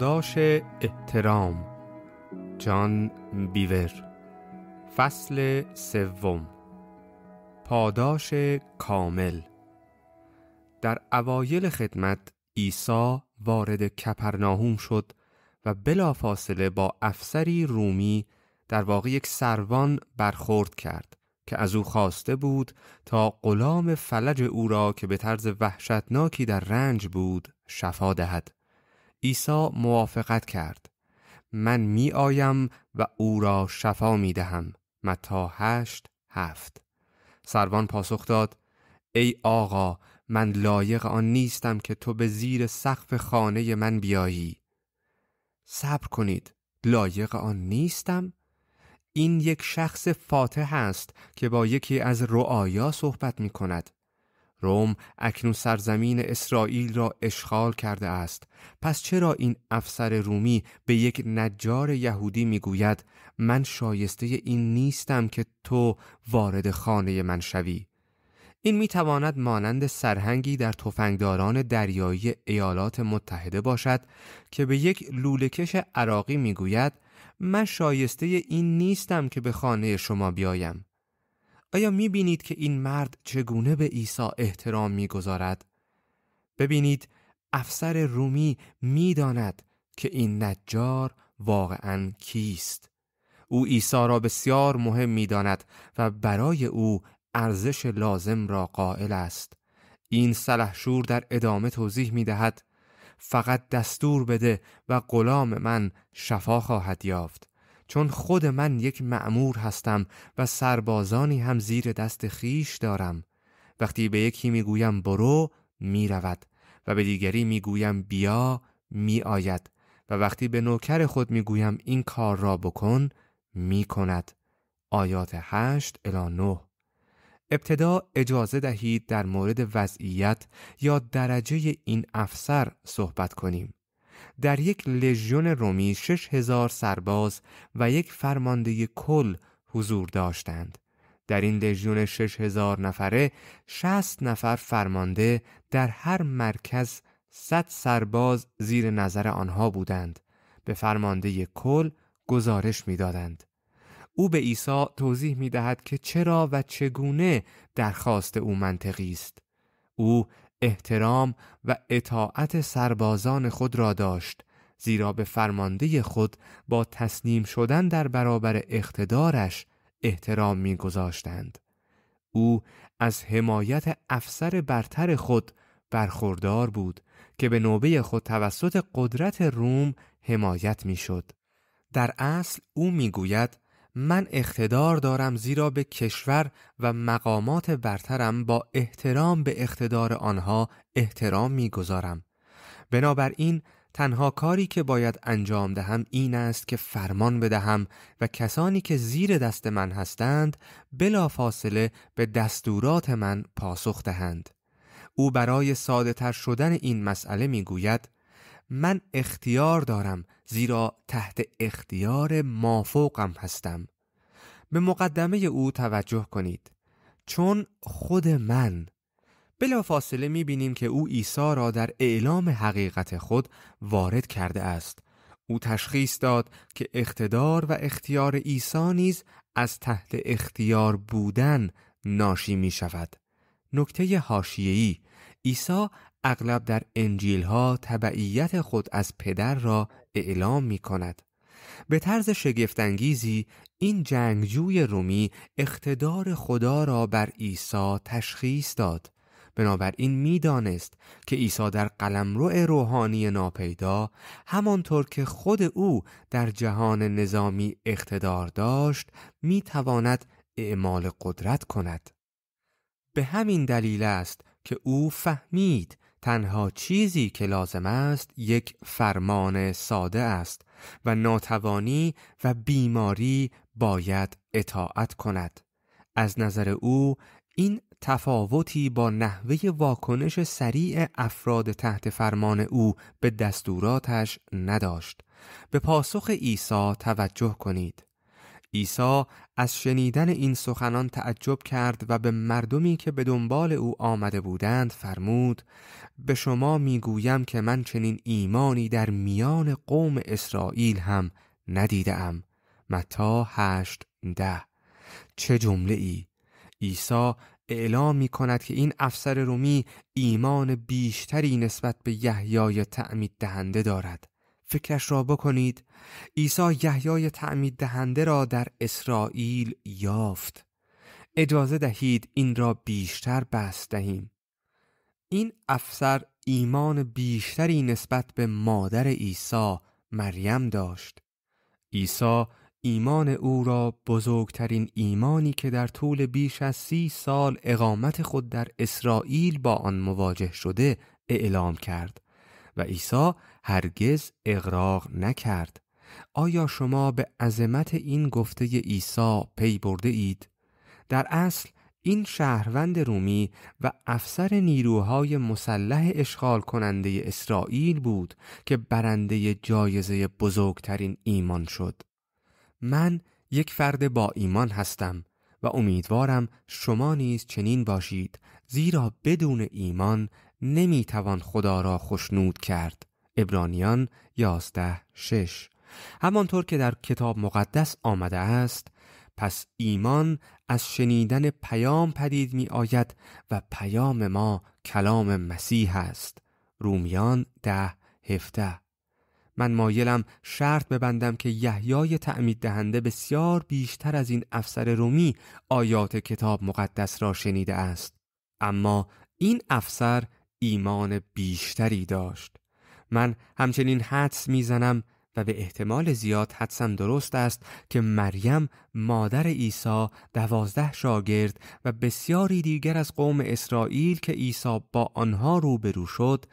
پاداش احترام جان بیور فصل سوم پاداش کامل در اوایل خدمت عیسی وارد کپرناهوم شد و بلافاصله با افسری رومی در واقع یک سروان برخورد کرد که از او خواسته بود تا غلام فلج او را که به طرز وحشتناکی در رنج بود شفا دهد عیسی موافقت کرد من می آیم و او را شفا می دهم متا هشت هفت سروان پاسخ داد ای آقا من لایق آن نیستم که تو به زیر سقف خانه من بیایی صبر کنید لایق آن نیستم این یک شخص فاتح است که با یکی از رعایا صحبت می کند روم اکنون سرزمین اسرائیل را اشغال کرده است پس چرا این افسر رومی به یک نجار یهودی میگوید من شایسته این نیستم که تو وارد خانه من شوی این میتواند مانند سرهنگی در تفنگداران دریایی ایالات متحده باشد که به یک لولکش عراقی میگوید من شایسته این نیستم که به خانه شما بیایم آیا می بینید که این مرد چگونه به عیسی احترام می گذارد؟ ببینید افسر رومی داند که این نجار واقعا کیست او عیسی را بسیار مهم داند و برای او ارزش لازم را قائل است این سلحشور در ادامه توضیح می دهد فقط دستور بده و غلام من شفا خواهد یافت چون خود من یک معمور هستم و سربازانی هم زیر دست خیش دارم وقتی به یکی میگویم برو رود و به دیگری میگویم بیا میآید و وقتی به نوکر خود میگویم این کار را بکن میکند آیات 8 الی 9 ابتدا اجازه دهید در مورد وضعیت یا درجه این افسر صحبت کنیم در یک لژیون رومی شش هزار سرباز و یک فرمانده کل حضور داشتند. در این لژیون شش هزار نفره شست نفر فرمانده در هر مرکز صد سرباز زیر نظر آنها بودند. به فرمانده کل گزارش میدادند. او به عیسی توضیح می دهد که چرا و چگونه درخواست او منطقی است. او احترام و اطاعت سربازان خود را داشت زیرا به فرمانده خود با تسلیم شدن در برابر اقتدارش احترام میگذاشتند. او از حمایت افسر برتر خود برخوردار بود که به نوبه خود توسط قدرت روم حمایت میشد. در اصل او میگوید من اقتدار دارم زیرا به کشور و مقامات برترم با احترام به اقتدار آنها احترام میگذارم بنابراین تنها کاری که باید انجام دهم این است که فرمان بدهم و کسانی که زیر دست من هستند بلا فاصله به دستورات من پاسخ دهند او برای ساده تر شدن این مسئله می گوید من اختیار دارم زیرا تحت اختیار مافوقم هستم به مقدمه او توجه کنید چون خود من بلا فاصله می بینیم که او عیسی را در اعلام حقیقت خود وارد کرده است او تشخیص داد که اقتدار و اختیار عیسی نیز از تحت اختیار بودن ناشی می شود نکته هاشیهی. عیسی اغلب در انجیل ها تبعیت خود از پدر را اعلام می کند. به طرز شگفتانگیزی این جنگجوی رومی اقتدار خدا را بر عیسی تشخیص داد بنابراین میدانست که عیسی در قلمرو روحانی ناپیدا همانطور که خود او در جهان نظامی اقتدار داشت میتواند اعمال قدرت کند به همین دلیل است که او فهمید تنها چیزی که لازم است یک فرمان ساده است و ناتوانی و بیماری باید اطاعت کند از نظر او این تفاوتی با نحوه واکنش سریع افراد تحت فرمان او به دستوراتش نداشت به پاسخ عیسی توجه کنید عیسی از شنیدن این سخنان تعجب کرد و به مردمی که به دنبال او آمده بودند فرمود به شما میگویم که من چنین ایمانی در میان قوم اسرائیل هم ندیدم متا هشت ده چه جمله ای ایسا اعلام می کند که این افسر رومی ایمان بیشتری نسبت به یحیای تعمید دهنده دارد فکرش را بکنید عیسی یحیای تعمید دهنده را در اسرائیل یافت اجازه دهید این را بیشتر بحث دهیم این افسر ایمان بیشتری نسبت به مادر عیسی مریم داشت عیسی ایمان او را بزرگترین ایمانی که در طول بیش از سی سال اقامت خود در اسرائیل با آن مواجه شده اعلام کرد و عیسی هرگز اغراق نکرد آیا شما به عظمت این گفته عیسی پی برده اید؟ در اصل این شهروند رومی و افسر نیروهای مسلح اشغال کننده اسرائیل بود که برنده جایزه بزرگترین ایمان شد. من یک فرد با ایمان هستم و امیدوارم شما نیز چنین باشید زیرا بدون ایمان نمیتوان خدا را خشنود کرد. ابرانیان یازده شش همانطور که در کتاب مقدس آمده است پس ایمان از شنیدن پیام پدید می آید و پیام ما کلام مسیح است رومیان ده من مایلم شرط ببندم که یحیای تعمید دهنده بسیار بیشتر از این افسر رومی آیات کتاب مقدس را شنیده است اما این افسر ایمان بیشتری داشت من همچنین حدس میزنم و به احتمال زیاد حدسم درست است که مریم مادر عیسی دوازده شاگرد و بسیاری دیگر از قوم اسرائیل که عیسی با آنها روبرو شد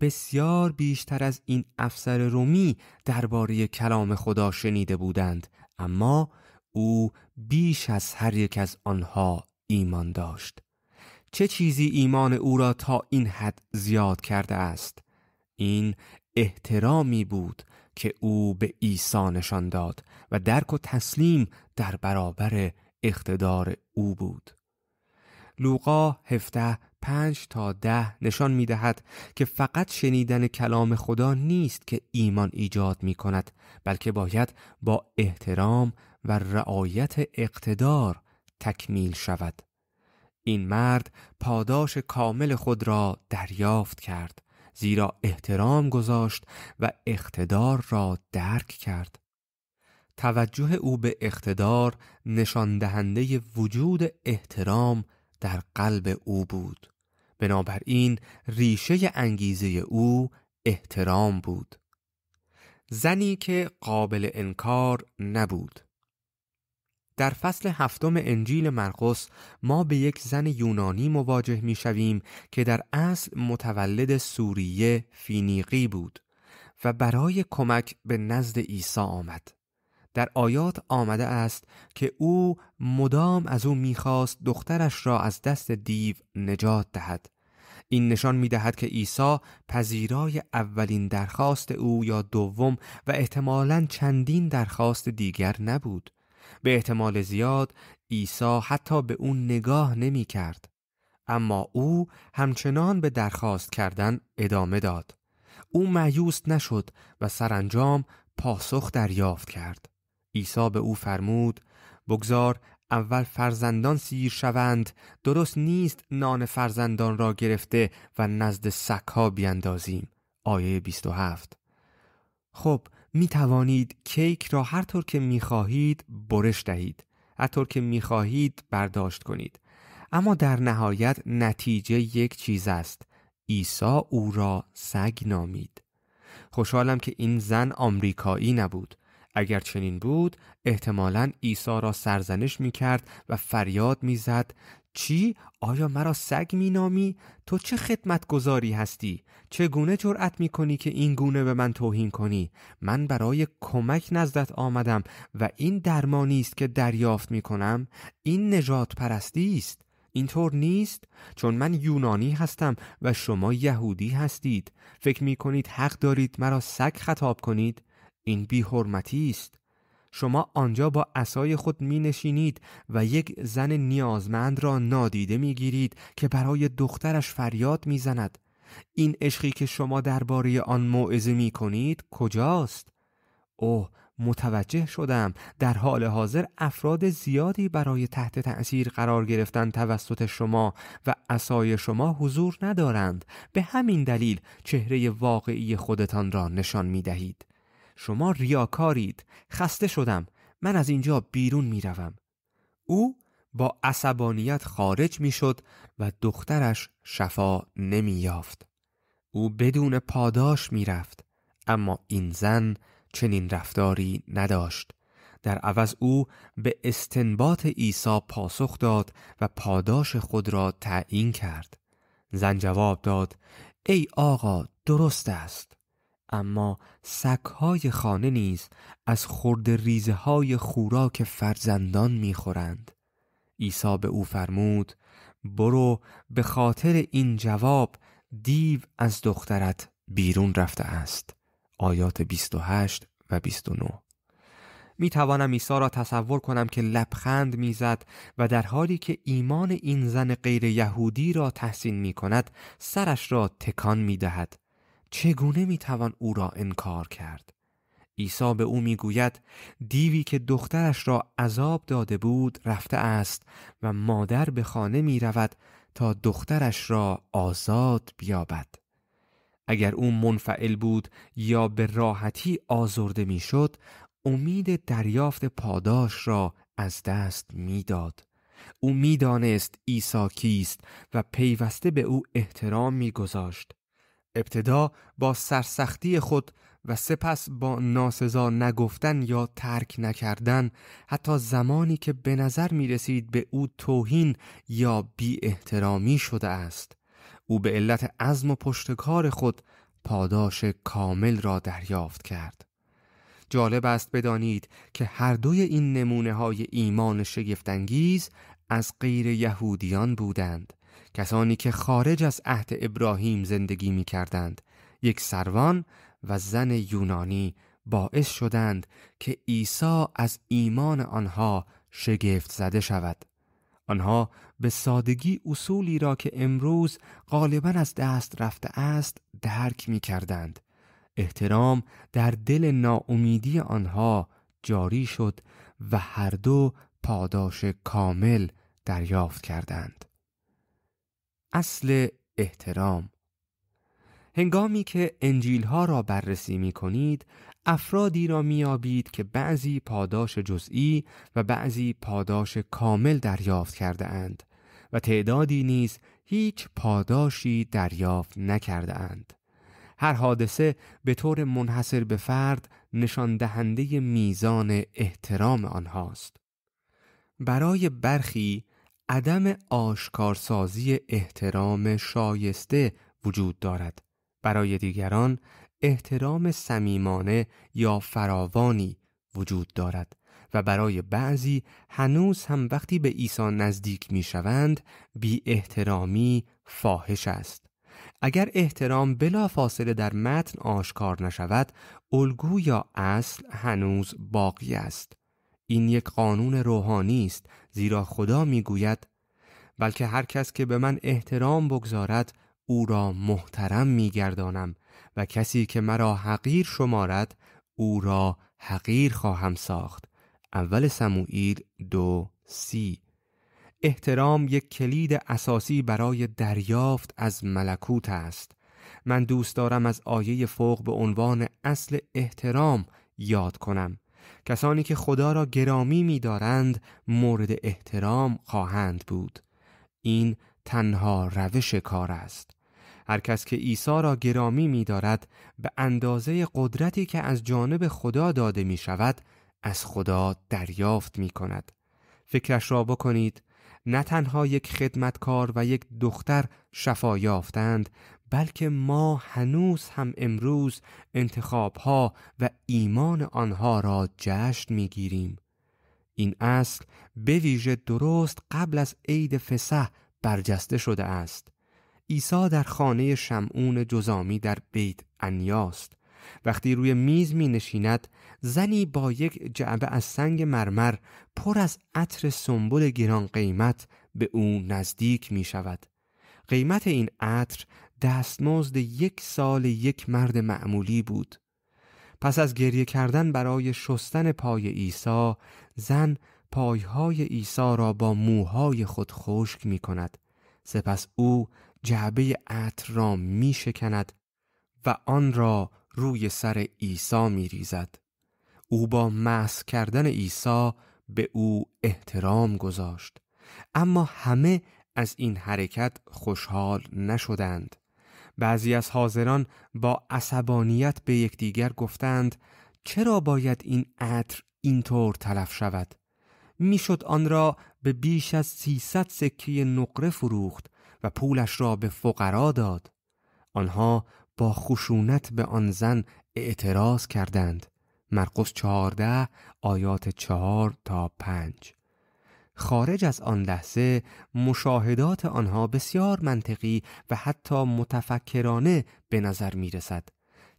بسیار بیشتر از این افسر رومی درباره کلام خدا شنیده بودند اما او بیش از هر یک از آنها ایمان داشت چه چیزی ایمان او را تا این حد زیاد کرده است این احترامی بود که او به عیسی نشان داد و درک و تسلیم در برابر اقتدار او بود لوقا 17 5 تا ده نشان می دهد که فقط شنیدن کلام خدا نیست که ایمان ایجاد می کند بلکه باید با احترام و رعایت اقتدار تکمیل شود این مرد پاداش کامل خود را دریافت کرد زیرا احترام گذاشت و اقتدار را درک کرد توجه او به اقتدار نشان دهنده وجود احترام در قلب او بود بنابراین ریشه انگیزه او احترام بود زنی که قابل انکار نبود در فصل هفتم انجیل مرقس ما به یک زن یونانی مواجه می شویم که در اصل متولد سوریه فینیقی بود و برای کمک به نزد عیسی آمد. در آیات آمده است که او مدام از او میخواست دخترش را از دست دیو نجات دهد. این نشان می دهد که عیسی پذیرای اولین درخواست او یا دوم و احتمالا چندین درخواست دیگر نبود. به احتمال زیاد عیسی حتی به اون نگاه نمی کرد. اما او همچنان به درخواست کردن ادامه داد. او مایوس نشد و سرانجام پاسخ دریافت کرد. عیسی به او فرمود بگذار اول فرزندان سیر شوند درست نیست نان فرزندان را گرفته و نزد سکها بیاندازیم آیه 27 خب می توانید کیک را هر طور که می خواهید برش دهید. هر طور که می خواهید برداشت کنید. اما در نهایت نتیجه یک چیز است. عیسی او را سگ نامید. خوشحالم که این زن آمریکایی نبود. اگر چنین بود احتمالا عیسی را سرزنش می کرد و فریاد می زد چی؟ آیا مرا سگ نامی؟ تو چه گذاری هستی؟ چگونه جرأت می کنی که این گونه به من توهین کنی؟ من برای کمک نزدت آمدم و این درمانی است که دریافت می کنم؟ این نجات پرستی است؟ اینطور نیست چون من یونانی هستم و شما یهودی هستید فکر می کنید حق دارید مرا سگ خطاب کنید این بی حرمتی است شما آنجا با اسای خود می نشینید و یک زن نیازمند را نادیده می گیرید که برای دخترش فریاد می زند. این عشقی که شما درباره آن موعظه می کنید کجاست؟ اوه متوجه شدم در حال حاضر افراد زیادی برای تحت تأثیر قرار گرفتن توسط شما و اسای شما حضور ندارند به همین دلیل چهره واقعی خودتان را نشان می دهید شما ریاکارید خسته شدم من از اینجا بیرون میروم او با عصبانیت خارج میشد و دخترش شفا نمی یافت. او بدون پاداش میرفت اما این زن چنین رفتاری نداشت در عوض او به استنباط عیسی پاسخ داد و پاداش خود را تعیین کرد زن جواب داد ای آقا درست است اما سکهای خانه نیز از خرد ریزه های خوراک فرزندان میخورند عیسی به او فرمود برو به خاطر این جواب دیو از دخترت بیرون رفته است آیات 28 و 29 می توانم عیسی را تصور کنم که لبخند میزد و در حالی که ایمان این زن غیر یهودی را تحسین می کند سرش را تکان می دهد چگونه میتوان او را انکار کرد عیسی به او میگوید دیوی که دخترش را عذاب داده بود رفته است و مادر به خانه می رود تا دخترش را آزاد بیابد اگر او منفعل بود یا به راحتی آزرده میشد امید دریافت پاداش را از دست میداد او میدانست عیسی کیست و پیوسته به او احترام میگذاشت ابتدا با سرسختی خود و سپس با ناسزا نگفتن یا ترک نکردن حتی زمانی که به نظر می رسید به او توهین یا بی احترامی شده است او به علت عزم و پشتکار خود پاداش کامل را دریافت کرد جالب است بدانید که هر دوی این نمونه های ایمان شگفتانگیز از غیر یهودیان بودند کسانی که خارج از عهد ابراهیم زندگی می کردند یک سروان و زن یونانی باعث شدند که عیسی از ایمان آنها شگفت زده شود آنها به سادگی اصولی را که امروز غالبا از دست رفته است درک می کردند. احترام در دل ناامیدی آنها جاری شد و هر دو پاداش کامل دریافت کردند. اصل احترام هنگامی که انجیل ها را بررسی می کنید افرادی را میابید که بعضی پاداش جزئی و بعضی پاداش کامل دریافت کرده اند و تعدادی نیز هیچ پاداشی دریافت نکرده اند. هر حادثه به طور منحصر به فرد نشان دهنده میزان احترام آنهاست. برای برخی عدم آشکارسازی احترام شایسته وجود دارد برای دیگران احترام صمیمانه یا فراوانی وجود دارد و برای بعضی هنوز هم وقتی به عیسی نزدیک می شوند بی احترامی فاحش است اگر احترام بلا فاصله در متن آشکار نشود الگو یا اصل هنوز باقی است این یک قانون روحانی است زیرا خدا میگوید بلکه هر کس که به من احترام بگذارد او را محترم میگردانم و کسی که مرا حقیر شمارد او را حقیر خواهم ساخت اول سموئیل دو سی احترام یک کلید اساسی برای دریافت از ملکوت است من دوست دارم از آیه فوق به عنوان اصل احترام یاد کنم کسانی که خدا را گرامی دارند مورد احترام خواهند بود این تنها روش کار است هر کس که عیسی را گرامی دارد به اندازه قدرتی که از جانب خدا داده می شود از خدا دریافت می کند فکرش را بکنید نه تنها یک خدمتکار و یک دختر شفا یافتند بلکه ما هنوز هم امروز انتخابها و ایمان آنها را جشن میگیریم این اصل به ویژه درست قبل از عید فسح برجسته شده است عیسی در خانه شمعون جزامی در بیت انیاست وقتی روی میز می نشیند زنی با یک جعبه از سنگ مرمر پر از عطر سنبل گران قیمت به او نزدیک می شود قیمت این عطر دستمزد یک سال یک مرد معمولی بود پس از گریه کردن برای شستن پای عیسی زن پایهای عیسی را با موهای خود خشک می کند سپس او جعبه عطر را می شکند و آن را روی سر عیسی می ریزد او با مس کردن عیسی به او احترام گذاشت اما همه از این حرکت خوشحال نشدند بعضی از حاضران با عصبانیت به یکدیگر گفتند چرا باید این عطر اینطور تلف شود میشد آن را به بیش از 300 سکه نقره فروخت و پولش را به فقرا داد آنها با خشونت به آن زن اعتراض کردند مرقس 14 آیات 4 تا 5 خارج از آن لحظه مشاهدات آنها بسیار منطقی و حتی متفکرانه به نظر می رسد.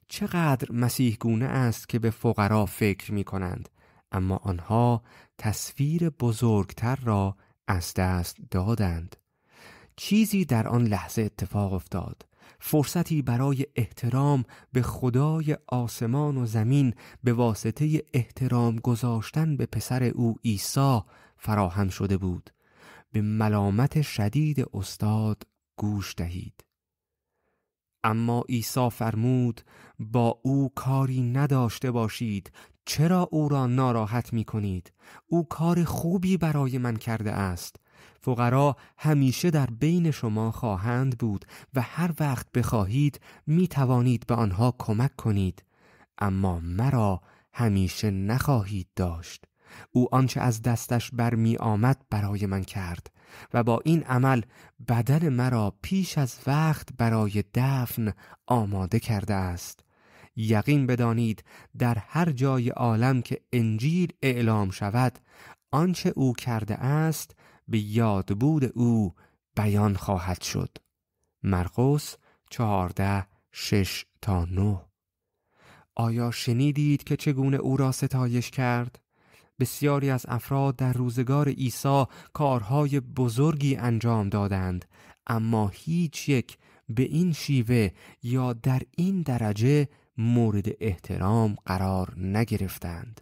چقدر مسیح است که به فقرا فکر می کنند اما آنها تصویر بزرگتر را از دست دادند. چیزی در آن لحظه اتفاق افتاد. فرصتی برای احترام به خدای آسمان و زمین به واسطه احترام گذاشتن به پسر او عیسی فراهم شده بود به ملامت شدید استاد گوش دهید اما عیسی فرمود با او کاری نداشته باشید چرا او را ناراحت می کنید او کار خوبی برای من کرده است فقرا همیشه در بین شما خواهند بود و هر وقت بخواهید می توانید به آنها کمک کنید اما مرا همیشه نخواهید داشت او آنچه از دستش می آمد برای من کرد و با این عمل بدن مرا پیش از وقت برای دفن آماده کرده است یقین بدانید در هر جای عالم که انجیل اعلام شود آنچه او کرده است به یاد بود او بیان خواهد شد مرقس چهارده شش تا نه آیا شنیدید که چگونه او را ستایش کرد؟ بسیاری از افراد در روزگار عیسی کارهای بزرگی انجام دادند اما هیچ یک به این شیوه یا در این درجه مورد احترام قرار نگرفتند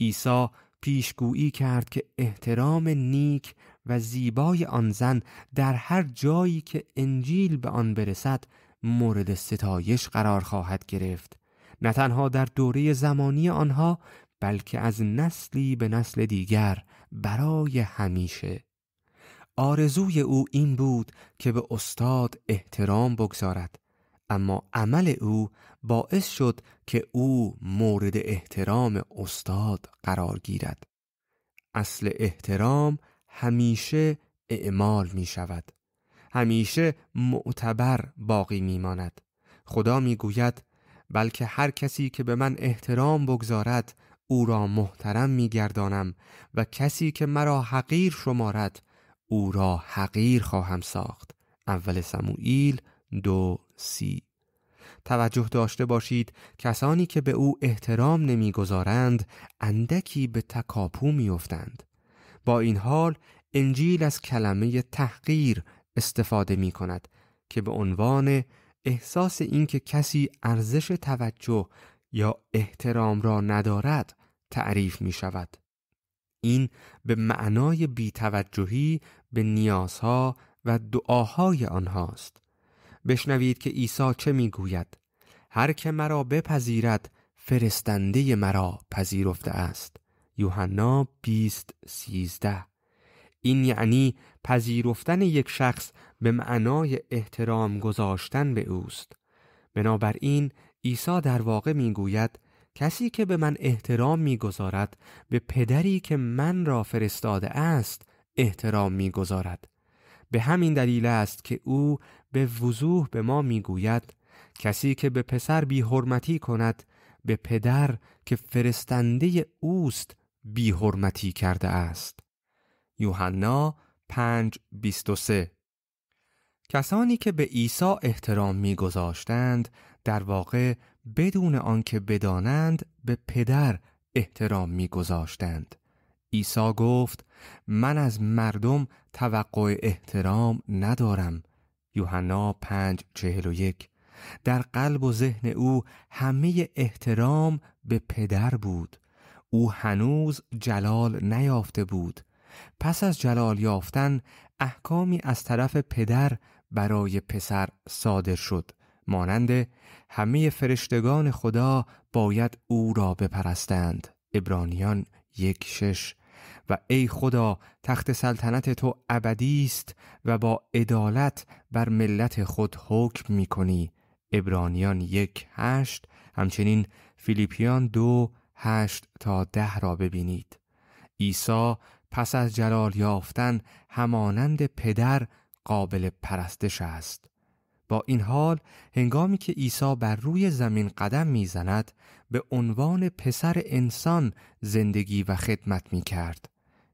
عیسی پیشگویی کرد که احترام نیک و زیبای آن زن در هر جایی که انجیل به آن برسد مورد ستایش قرار خواهد گرفت نه تنها در دوره زمانی آنها بلکه از نسلی به نسل دیگر برای همیشه آرزوی او این بود که به استاد احترام بگذارد اما عمل او باعث شد که او مورد احترام استاد قرار گیرد اصل احترام همیشه اعمال می شود همیشه معتبر باقی می ماند خدا می گوید بلکه هر کسی که به من احترام بگذارد او را محترم میگردانم و کسی که مرا حقیر شمارد او را حقیر خواهم ساخت اول سموئیل دو سی توجه داشته باشید کسانی که به او احترام نمیگذارند اندکی به تکاپو میافتند با این حال انجیل از کلمه تحقیر استفاده می کند که به عنوان احساس اینکه کسی ارزش توجه یا احترام را ندارد تعریف می شود. این به معنای بیتوجهی به نیازها و دعاهای آنهاست. بشنوید که عیسی چه گوید هر که مرا بپذیرد فرستنده مرا پذیرفته است یوحنا 20 این یعنی پذیرفتن یک شخص به معنای احترام گذاشتن به اوست بنابراین عیسی در واقع میگوید کسی که به من احترام میگذارد به پدری که من را فرستاده است احترام میگذارد به همین دلیل است که او به وضوح به ما میگوید کسی که به پسر بی حرمتی کند به پدر که فرستنده اوست بی حرمتی کرده است یوحنا 5:23 کسانی که به عیسی احترام میگذاشتند در واقع بدون آنکه بدانند به پدر احترام میگذاشتند عیسی گفت من از مردم توقع احترام ندارم یوحنا 5:41 در قلب و ذهن او همه احترام به پدر بود او هنوز جلال نیافته بود پس از جلال یافتن احکامی از طرف پدر برای پسر صادر شد مانند همه فرشتگان خدا باید او را بپرستند ابرانیان یک شش و ای خدا تخت سلطنت تو ابدی است و با عدالت بر ملت خود حکم می کنی ابرانیان یک هشت همچنین فیلیپیان دو هشت تا ده را ببینید عیسی پس از جلال یافتن همانند پدر قابل پرستش است با این حال هنگامی که عیسی بر روی زمین قدم میزند به عنوان پسر انسان زندگی و خدمت می کرد.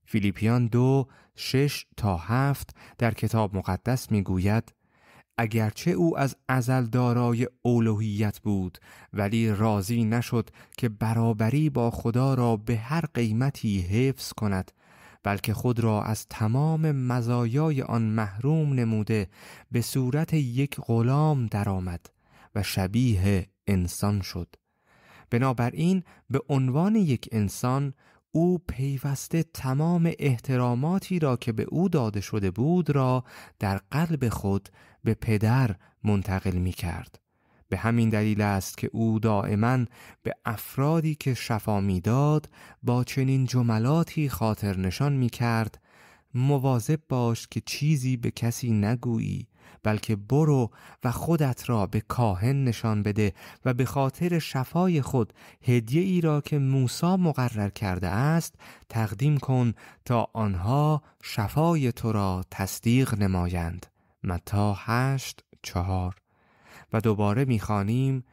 فیلیپیان دو شش تا هفت در کتاب مقدس می گوید اگرچه او از ازل دارای اولوهیت بود ولی راضی نشد که برابری با خدا را به هر قیمتی حفظ کند بلکه خود را از تمام مزایای آن محروم نموده به صورت یک غلام درآمد و شبیه انسان شد بنابراین به عنوان یک انسان او پیوسته تمام احتراماتی را که به او داده شده بود را در قلب خود به پدر منتقل می کرد به همین دلیل است که او دائما به افرادی که شفا میداد با چنین جملاتی خاطر نشان می کرد مواظب باش که چیزی به کسی نگویی بلکه برو و خودت را به کاهن نشان بده و به خاطر شفای خود هدیه ای را که موسا مقرر کرده است تقدیم کن تا آنها شفای تو را تصدیق نمایند متا هشت چهار و دوباره میخوانیم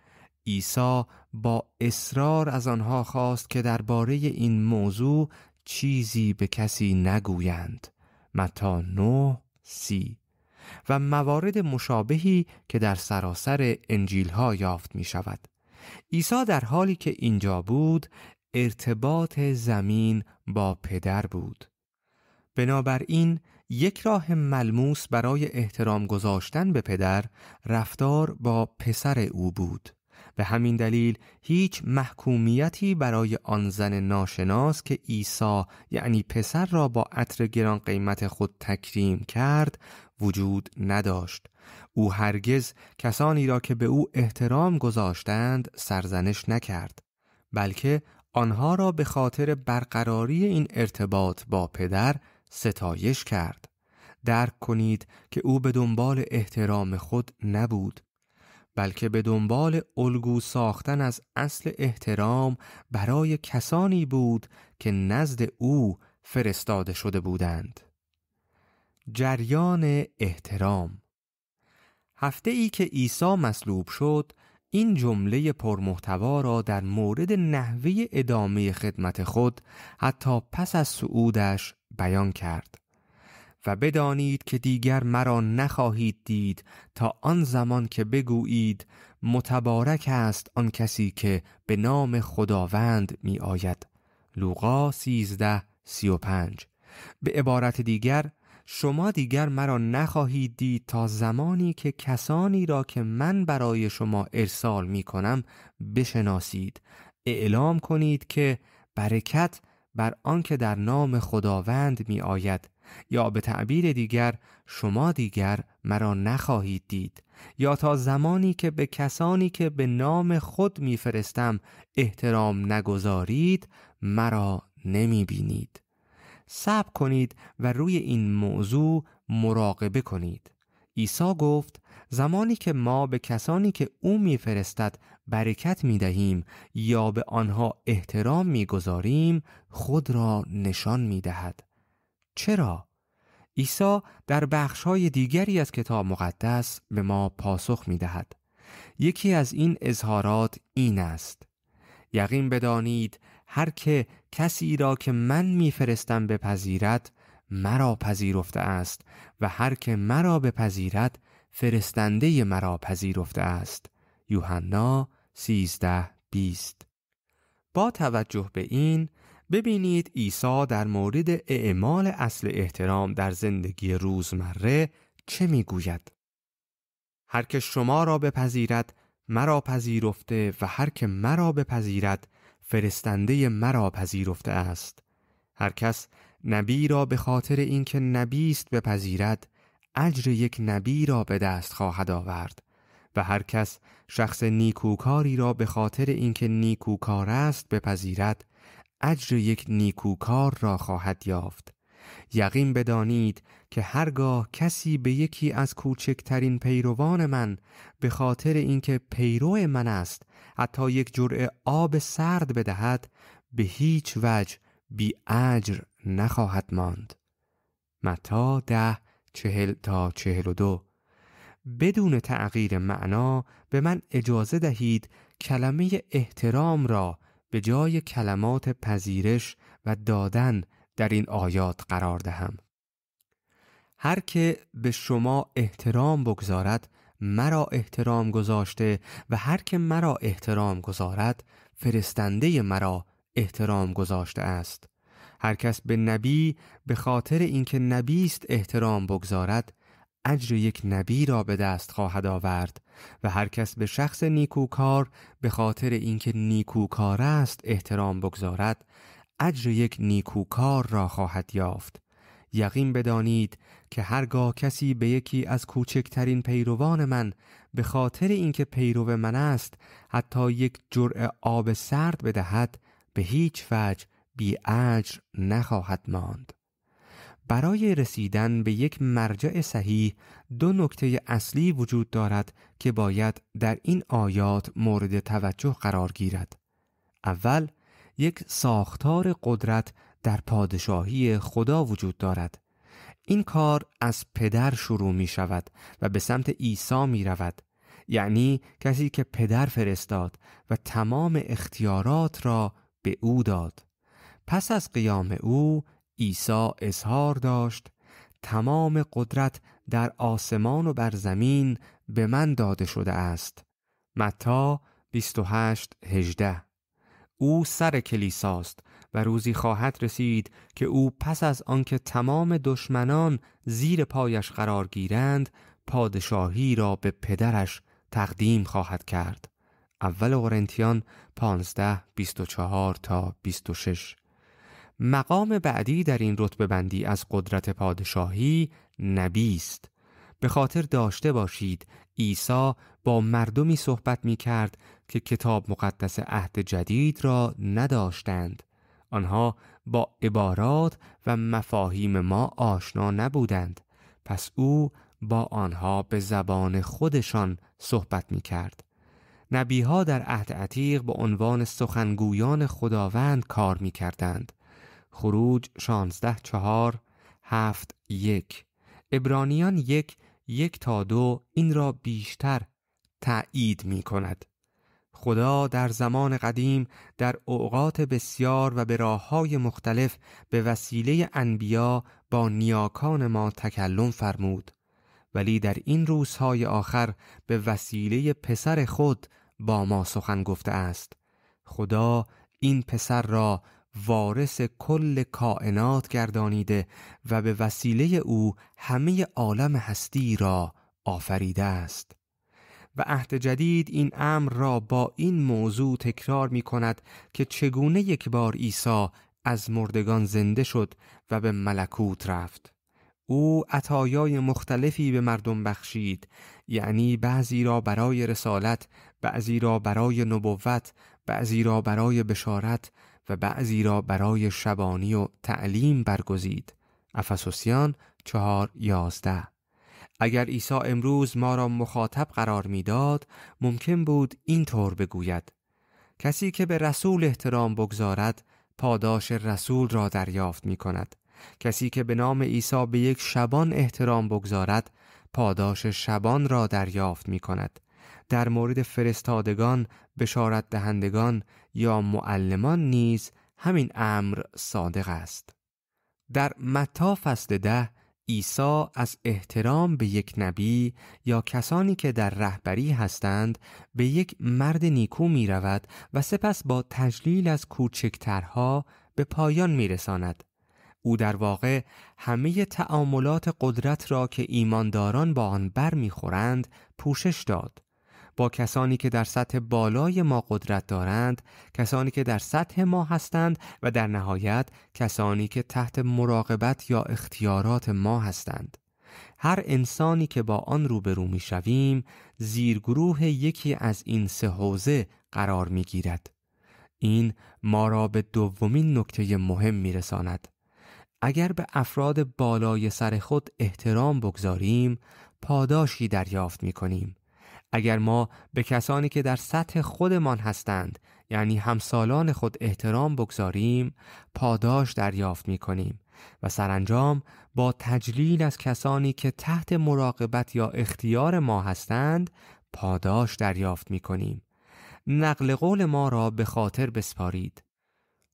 عیسی با اصرار از آنها خواست که درباره این موضوع چیزی به کسی نگویند متا 9 سی و موارد مشابهی که در سراسر انجیل ها یافت می شود عیسی در حالی که اینجا بود ارتباط زمین با پدر بود بنابراین یک راه ملموس برای احترام گذاشتن به پدر رفتار با پسر او بود به همین دلیل هیچ محکومیتی برای آن زن ناشناس که عیسی یعنی پسر را با عطر گران قیمت خود تکریم کرد وجود نداشت او هرگز کسانی را که به او احترام گذاشتند سرزنش نکرد بلکه آنها را به خاطر برقراری این ارتباط با پدر ستایش کرد درک کنید که او به دنبال احترام خود نبود بلکه به دنبال الگو ساختن از اصل احترام برای کسانی بود که نزد او فرستاده شده بودند جریان احترام هفته ای که عیسی مصلوب شد این جمله پرمحتوا را در مورد نحوه ادامه خدمت خود حتی پس از سعودش بیان کرد و بدانید که دیگر مرا نخواهید دید تا آن زمان که بگویید متبارک است آن کسی که به نام خداوند می آید لوقا 13 35 به عبارت دیگر شما دیگر مرا نخواهید دید تا زمانی که کسانی را که من برای شما ارسال می کنم بشناسید اعلام کنید که برکت بر آنکه در نام خداوند می آید یا به تعبیر دیگر شما دیگر مرا نخواهید دید یا تا زمانی که به کسانی که به نام خود میفرستم احترام نگذارید مرا نمی بینید صبر کنید و روی این موضوع مراقبه کنید عیسی گفت زمانی که ما به کسانی که او میفرستد برکت می دهیم یا به آنها احترام می گذاریم خود را نشان می دهد. چرا؟ عیسی در بخش های دیگری از کتاب مقدس به ما پاسخ می دهد. یکی از این اظهارات این است. یقین بدانید هر که کسی را که من میفرستم بپذیرد مرا پذیرفته است و هر که مرا بپذیرد فرستنده مرا پذیرفته است یوحنا سیزده بیست با توجه به این ببینید عیسی در مورد اعمال اصل احترام در زندگی روزمره چه میگوید هر که شما را بپذیرد مرا پذیرفته و هر که مرا بپذیرد فرستنده مرا پذیرفته است هر کس نبی را به خاطر اینکه نبی است بپذیرد اجر یک نبی را به دست خواهد آورد و هر کس شخص نیکوکاری را به خاطر اینکه نیکوکار است بپذیرد اجر یک نیکوکار را خواهد یافت یقین بدانید که هرگاه کسی به یکی از کوچکترین پیروان من به خاطر اینکه پیرو من است حتی یک جرعه آب سرد بدهد به هیچ وجه بی اجر نخواهد ماند متا ده چهل تا چهل و دو بدون تغییر معنا به من اجازه دهید کلمه احترام را به جای کلمات پذیرش و دادن در این آیات قرار دهم. هر که به شما احترام بگذارد مرا احترام گذاشته و هر که مرا احترام گذارد فرستنده مرا احترام گذاشته است هر کس به نبی به خاطر اینکه نبی است احترام بگذارد اجر یک نبی را به دست خواهد آورد و هر کس به شخص نیکوکار به خاطر اینکه نیکوکار است احترام بگذارد اجر یک نیکوکار را خواهد یافت یقین بدانید که هرگاه کسی به یکی از کوچکترین پیروان من به خاطر اینکه پیرو من است حتی یک جرع آب سرد بدهد به هیچ وجه بی اجر نخواهد ماند برای رسیدن به یک مرجع صحیح دو نکته اصلی وجود دارد که باید در این آیات مورد توجه قرار گیرد. اول، یک ساختار قدرت در پادشاهی خدا وجود دارد. این کار از پدر شروع می شود و به سمت عیسی می رود. یعنی کسی که پدر فرستاد و تمام اختیارات را به او داد. پس از قیام او عیسی اظهار داشت تمام قدرت در آسمان و بر زمین به من داده شده است متا 28 18 او سر کلیساست و روزی خواهد رسید که او پس از آنکه تمام دشمنان زیر پایش قرار گیرند پادشاهی را به پدرش تقدیم خواهد کرد اول قرنتیان 15 24 تا 26 مقام بعدی در این رتبه بندی از قدرت پادشاهی نبی است به خاطر داشته باشید عیسی با مردمی صحبت می کرد که کتاب مقدس عهد جدید را نداشتند آنها با عبارات و مفاهیم ما آشنا نبودند پس او با آنها به زبان خودشان صحبت می کرد نبیها در عهد عتیق به عنوان سخنگویان خداوند کار می کردند خروج شانزده چهار هفت یک ابرانیان یک یک تا دو این را بیشتر تأیید می کند خدا در زمان قدیم در اوقات بسیار و به راه های مختلف به وسیله انبیا با نیاکان ما تکلم فرمود ولی در این روزهای آخر به وسیله پسر خود با ما سخن گفته است خدا این پسر را وارث کل کائنات گردانیده و به وسیله او همه عالم هستی را آفریده است و عهد جدید این امر را با این موضوع تکرار می کند که چگونه یک بار عیسی از مردگان زنده شد و به ملکوت رفت او عطایای مختلفی به مردم بخشید یعنی بعضی را برای رسالت بعضی را برای نبوت بعضی را برای بشارت و بعضی را برای شبانی و تعلیم برگزید افسوسیان چهار یازده اگر عیسی امروز ما را مخاطب قرار میداد ممکن بود این طور بگوید کسی که به رسول احترام بگذارد پاداش رسول را دریافت می کند کسی که به نام عیسی به یک شبان احترام بگذارد پاداش شبان را دریافت می کند در مورد فرستادگان، بشارت دهندگان، یا معلمان نیز همین امر صادق است در متا فصل ده عیسی از احترام به یک نبی یا کسانی که در رهبری هستند به یک مرد نیکو می رود و سپس با تجلیل از کوچکترها به پایان می رساند. او در واقع همه تعاملات قدرت را که ایمانداران با آن بر می خورند پوشش داد. با کسانی که در سطح بالای ما قدرت دارند کسانی که در سطح ما هستند و در نهایت کسانی که تحت مراقبت یا اختیارات ما هستند هر انسانی که با آن روبرو می شویم زیر گروه یکی از این سه حوزه قرار می گیرد. این ما را به دومین نکته مهم می رساند. اگر به افراد بالای سر خود احترام بگذاریم پاداشی دریافت می کنیم اگر ما به کسانی که در سطح خودمان هستند یعنی همسالان خود احترام بگذاریم پاداش دریافت می کنیم و سرانجام با تجلیل از کسانی که تحت مراقبت یا اختیار ما هستند پاداش دریافت می کنیم نقل قول ما را به خاطر بسپارید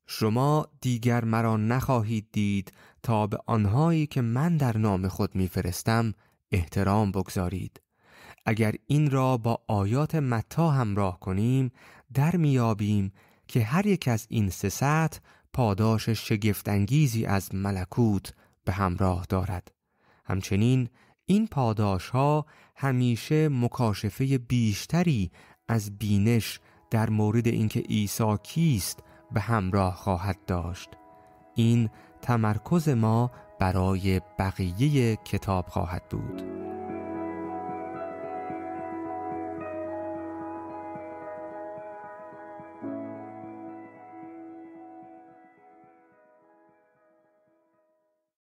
شما دیگر مرا نخواهید دید تا به آنهایی که من در نام خود میفرستم احترام بگذارید اگر این را با آیات متا همراه کنیم در میابیم که هر یک از این سه سطح پاداش شگفتانگیزی از ملکوت به همراه دارد همچنین این پاداش ها همیشه مکاشفه بیشتری از بینش در مورد اینکه عیسی کیست به همراه خواهد داشت این تمرکز ما برای بقیه کتاب خواهد بود